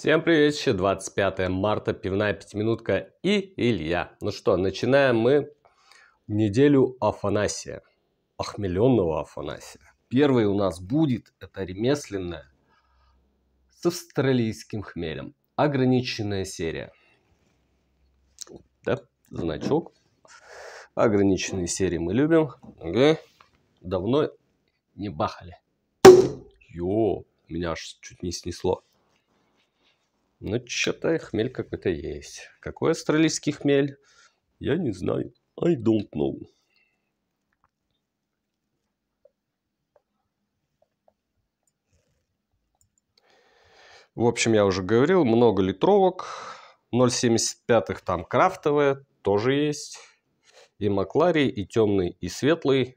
Всем привет, еще 25 марта, пивная пятиминутка и Илья. Ну что, начинаем мы неделю Афанасия, похмеленного Афанасия. Первый у нас будет, это ремесленная, с австралийским хмелем. Ограниченная серия. Да, значок. Ограниченные серии мы любим. Ага. Давно не бахали. Йо, меня аж чуть не снесло. Ну, что-то хмель какой-то есть. Какой австралийский хмель? Я не знаю. I don't know. В общем, я уже говорил, много литровок. 0,75 там крафтовые тоже есть. И Маклари, и темный, и светлый.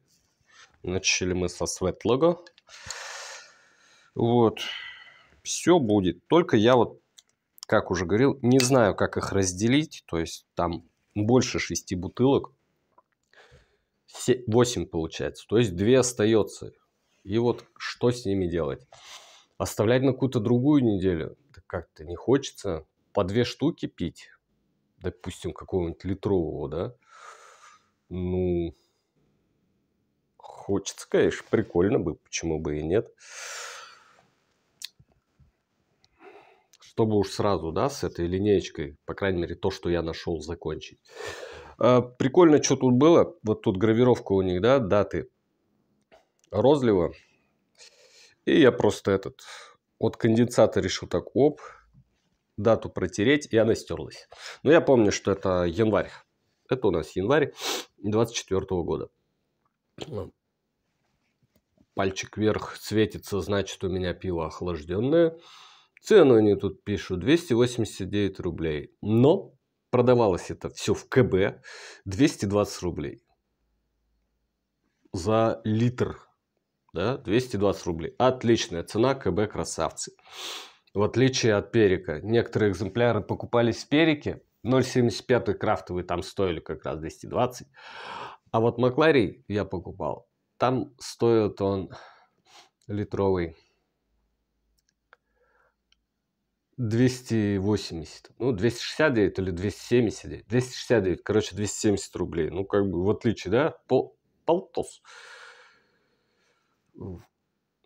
Начали мы со светлого. Вот. Все будет. Только я вот как уже говорил, не знаю, как их разделить, то есть там больше шести бутылок, 8 получается, то есть 2 остается. И вот что с ними делать? Оставлять на какую-то другую неделю? Да как-то не хочется. По две штуки пить, допустим, какого-нибудь литрового, да? Ну, хочется, конечно, прикольно бы, почему бы и нет. чтобы уж сразу, да, с этой линеечкой, по крайней мере, то, что я нашел, закончить. А, прикольно, что тут было. Вот тут гравировка у них, да, даты розлива. И я просто этот от конденсата решил так, оп, дату протереть, и она стерлась. Но я помню, что это январь. Это у нас январь 24 года. Пальчик вверх светится, значит у меня пиво охлажденное. Цену они тут пишут 289 рублей. Но продавалось это все в КБ 220 рублей. За литр. Да, 220 рублей. Отличная цена, КБ красавцы. В отличие от перика. Некоторые экземпляры покупались в перике. 0,75 крафтовый там стоили как раз 220. А вот Макларий я покупал. Там стоит он литровый 280, ну, 269 или 279, 269, короче, 270 рублей. Ну, как бы в отличие, да, по полтос.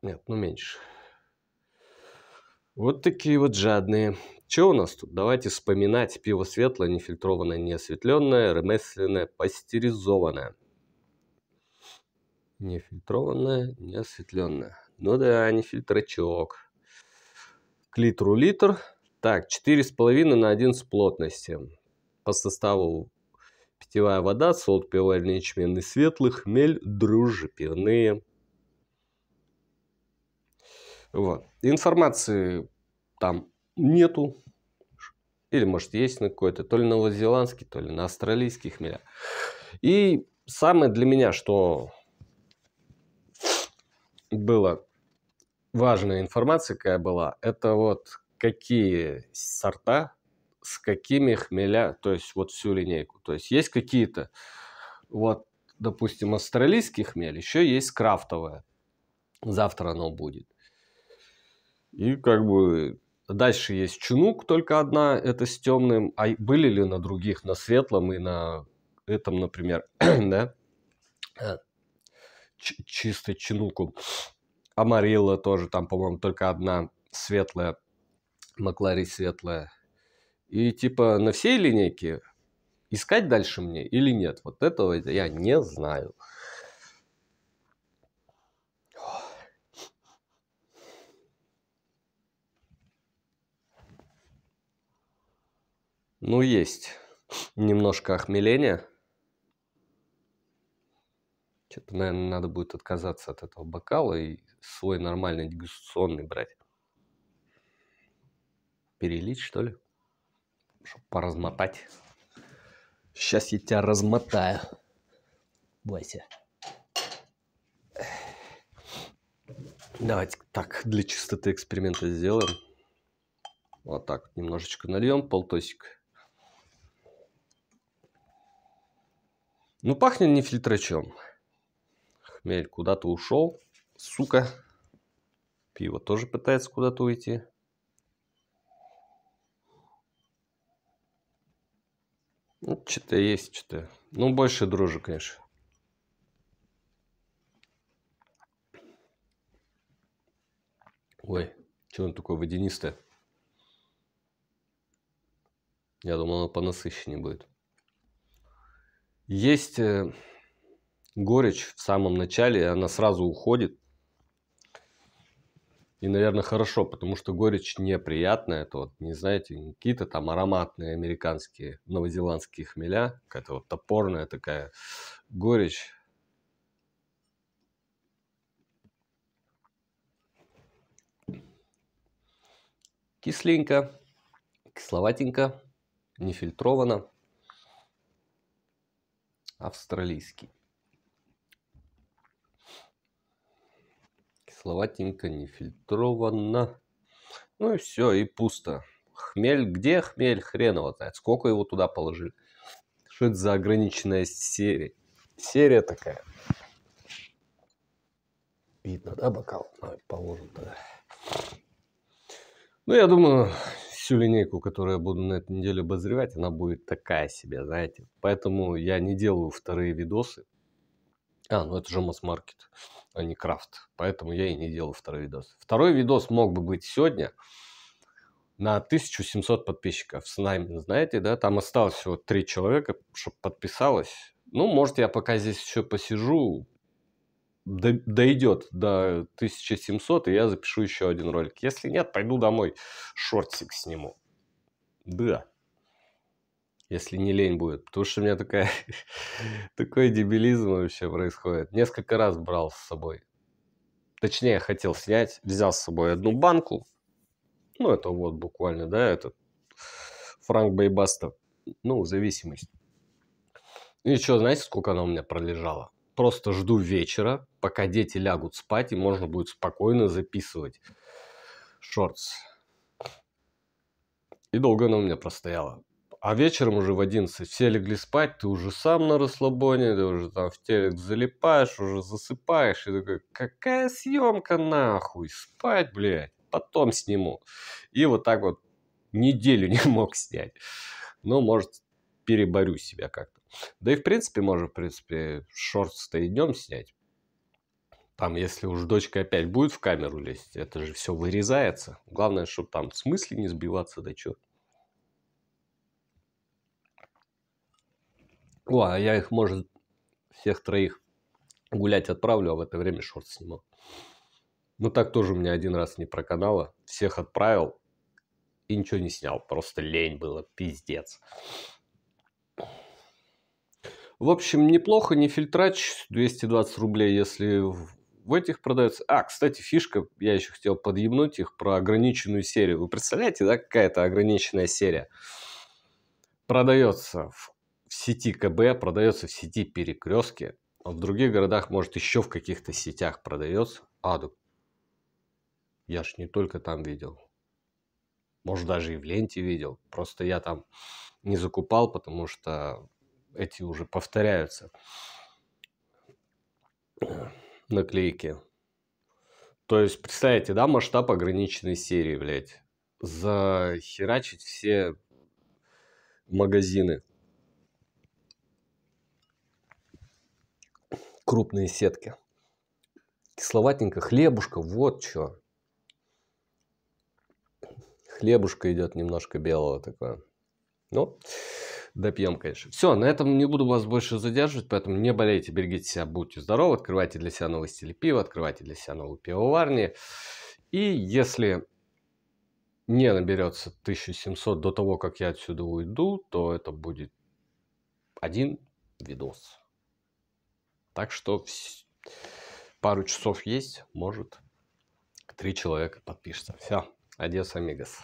Нет, ну меньше. Вот такие вот жадные. Что у нас тут? Давайте вспоминать. Пиво светлое, нефильтрованное, неосветленное ремесленное, пастеризованное. Нефильтрованное, неосветленное Ну да, не фильтрачок литру литр. Так, 4,5 на 11 плотности. По составу питьевая вода, солод, пивоваренный ячменный светлых, мель, дрожжи, пивные. Вот. Информации там нету. Или, может, есть на какой-то, то ли новозеландский, то ли на австралийский хмеля. И самое для меня, что было важная информация какая была, это вот какие сорта с какими хмеля, то есть вот всю линейку. То есть есть какие-то, вот, допустим, австралийский хмель, еще есть крафтовая. Завтра оно будет. И как бы дальше есть чунук, только одна, это с темным. А были ли на других, на светлом и на этом, например, да? Э, ч- чисто чинуком. Амарилла тоже там, по-моему, только одна светлая, Маклари светлая. И типа на всей линейке искать дальше мне или нет? Вот этого я не знаю. Ну, есть немножко охмеления есть это, наверное, надо будет отказаться от этого бокала и свой нормальный дегустационный брать. Перелить, что ли? чтобы поразмотать. Сейчас я тебя размотаю, бойся Давайте так, для чистоты эксперимента сделаем. Вот так, немножечко нальем, полтосика. Ну, пахнет не фильтрачом. Хмель куда-то ушел. Сука. Пиво тоже пытается куда-то уйти. Ну, что-то есть, что-то. Ну, больше дружи, конечно. Ой, что он такое водянистое? Я думал, оно понасыщеннее будет. Есть э, горечь в самом начале, она сразу уходит. И, наверное, хорошо, потому что горечь неприятная. Это вот, не знаете, какие-то там ароматные американские, новозеландские хмеля. Какая-то вот топорная такая горечь. Кисленько, кисловатенько, нефильтровано Австралийский. замысловатенько, нефильтрованно. Ну и все, и пусто. Хмель, где хмель, хрен его знает. Сколько его туда положили. Что это за ограниченная серия? Серия такая. Видно, да, бокал? Давай положим тогда. Ну, я думаю, всю линейку, которую я буду на этой неделе обозревать, она будет такая себе, знаете. Поэтому я не делаю вторые видосы. А, ну это же масс-маркет а не крафт. Поэтому я и не делал второй видос. Второй видос мог бы быть сегодня на 1700 подписчиков с нами, знаете, да, там осталось всего три человека, чтобы подписалось. Ну, может, я пока здесь еще посижу, дойдет до 1700, и я запишу еще один ролик. Если нет, пойду домой, шортик сниму. Да если не лень будет. Потому что у меня такая, такой дебилизм вообще происходит. Несколько раз брал с собой. Точнее, хотел снять, взял с собой одну банку. Ну, это вот буквально, да, этот франк Бейбаста. Ну, зависимость. И что, знаете, сколько она у меня пролежала? Просто жду вечера, пока дети лягут спать, и можно будет спокойно записывать шортс. И долго она у меня простояла. А вечером уже в 11 все легли спать, ты уже сам на расслабоне, ты уже там в телек залипаешь, уже засыпаешь. И такой, какая съемка нахуй, спать, блядь, потом сниму. И вот так вот неделю не мог снять. Но, ну, может, переборю себя как-то. Да и, в принципе, может в принципе, шортс-то и днем снять. Там, если уж дочка опять будет в камеру лезть, это же все вырезается. Главное, чтобы там с мысли не сбиваться, да черт. О, а я их, может, всех троих гулять отправлю, а в это время шорт сниму. Ну так тоже у меня один раз не проканало. Всех отправил и ничего не снял. Просто лень было, пиздец. В общем, неплохо, не фильтрач. 220 рублей, если в этих продается. А, кстати, фишка, я еще хотел подъемнуть их про ограниченную серию. Вы представляете, да, какая-то ограниченная серия? Продается в в сети КБ, продается в сети Перекрестки, а в других городах, может, еще в каких-то сетях продается. Аду. Я ж не только там видел. Может, даже и в ленте видел. Просто я там не закупал, потому что эти уже повторяются наклейки. То есть, представляете, да, масштаб ограниченной серии, блядь. Захерачить все магазины. крупные сетки. Кисловатенько, хлебушка, вот что. Хлебушка идет немножко белого такое. Ну, допьем, конечно. Все, на этом не буду вас больше задерживать, поэтому не болейте, берегите себя, будьте здоровы, открывайте для себя новый стиль пива, открывайте для себя новые пивоварни. И если не наберется 1700 до того, как я отсюда уйду, то это будет один видос. Так что пару часов есть, может, три человека подпишется. Все, адьос, амигос.